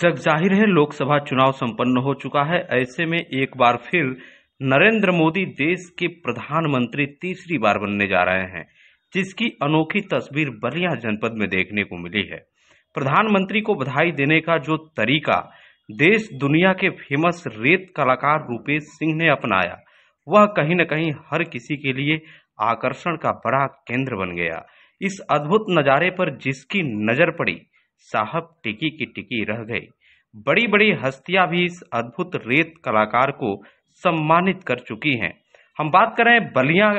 जब जाहिर है लोकसभा चुनाव संपन्न हो चुका है ऐसे में एक बार फिर नरेंद्र मोदी देश के प्रधानमंत्री तीसरी बार बनने जा रहे हैं जिसकी अनोखी तस्वीर बलिया जनपद में देखने को मिली है प्रधानमंत्री को बधाई देने का जो तरीका देश दुनिया के फेमस रेत कलाकार रूपेश सिंह ने अपनाया वह कहीं न कहीं हर किसी के लिए आकर्षण का बड़ा केंद्र बन गया इस अद्भुत नज़ारे पर जिसकी नज़र पड़ी साहब टिकी की टिकी रह गए बड़ी बड़ी हस्तियां भी इस अद्भुत रेत कलाकार को सम्मानित कर चुकी हैं हम बात करें बलिया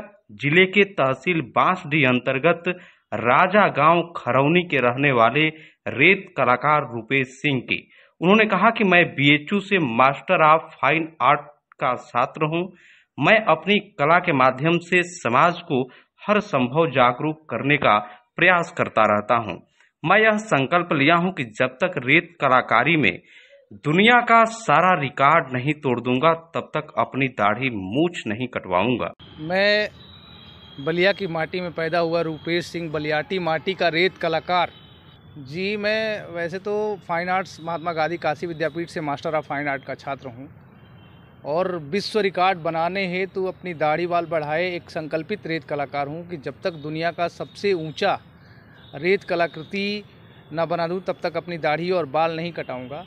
जिले के तहसील बांसडी अंतर्गत राजा गांव खरौनी के रहने वाले रेत कलाकार रूपेश सिंह की उन्होंने कहा कि मैं बीएचयू से मास्टर ऑफ फाइन आर्ट का छात्र हूं मैं अपनी कला के माध्यम से समाज को हर संभव जागरूक करने का प्रयास करता रहता हूं मैं यह संकल्प लिया हूं कि जब तक रेत कलाकारी में दुनिया का सारा रिकॉर्ड नहीं तोड़ दूंगा तब तक अपनी दाढ़ी मूछ नहीं कटवाऊंगा मैं बलिया की माटी में पैदा हुआ रूपेश सिंह बलियाटी माटी का रेत कलाकार जी मैं वैसे तो फाइन आर्ट्स महात्मा गांधी काशी विद्यापीठ से मास्टर ऑफ फाइन आर्ट का छात्र हूँ और विश्व रिकॉर्ड बनाने हेतु तो अपनी दाढ़ी बाल बढ़ाए एक संकल्पित रेत कलाकार हूँ कि जब तक दुनिया का सबसे ऊंचा रेत कलाकृति न बना दूँ तब तक अपनी दाढ़ी और बाल नहीं कटाऊँगा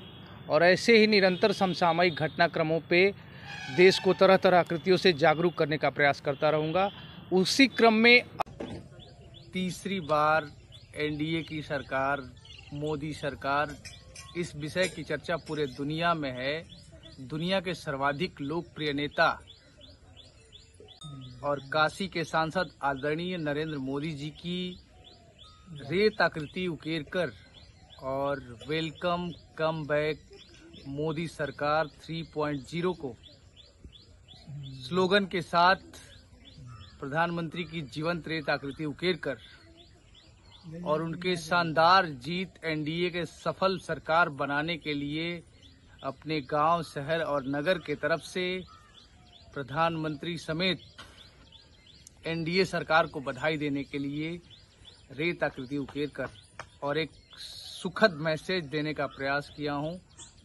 और ऐसे ही निरंतर समसामयिक घटनाक्रमों पे देश को तरह तरह कृतियों से जागरूक करने का प्रयास करता रहूँगा उसी क्रम में तीसरी बार एनडीए की सरकार मोदी सरकार इस विषय की चर्चा पूरे दुनिया में है दुनिया के सर्वाधिक लोकप्रिय नेता और काशी के सांसद आदरणीय नरेंद्र मोदी जी की रेत आकृति उकेरकर और वेलकम कम बैक मोदी सरकार 3.0 को स्लोगन के साथ प्रधानमंत्री की जीवंत रेत आकृति उकेरकर और उनके शानदार जीत एनडीए के सफल सरकार बनाने के लिए अपने गांव, शहर और नगर के तरफ से प्रधानमंत्री समेत एनडीए सरकार को बधाई देने के लिए रेत आकृति उकेर कर और एक सुखद मैसेज देने का प्रयास किया हूं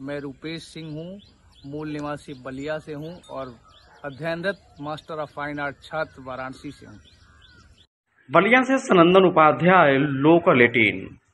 मैं रूपेश सिंह हूं मूल निवासी बलिया से हूं और अध्ययनरत मास्टर ऑफ फाइन आर्ट छात्र वाराणसी से हूं बलिया से सनंदन उपाध्याय लोकल एटीन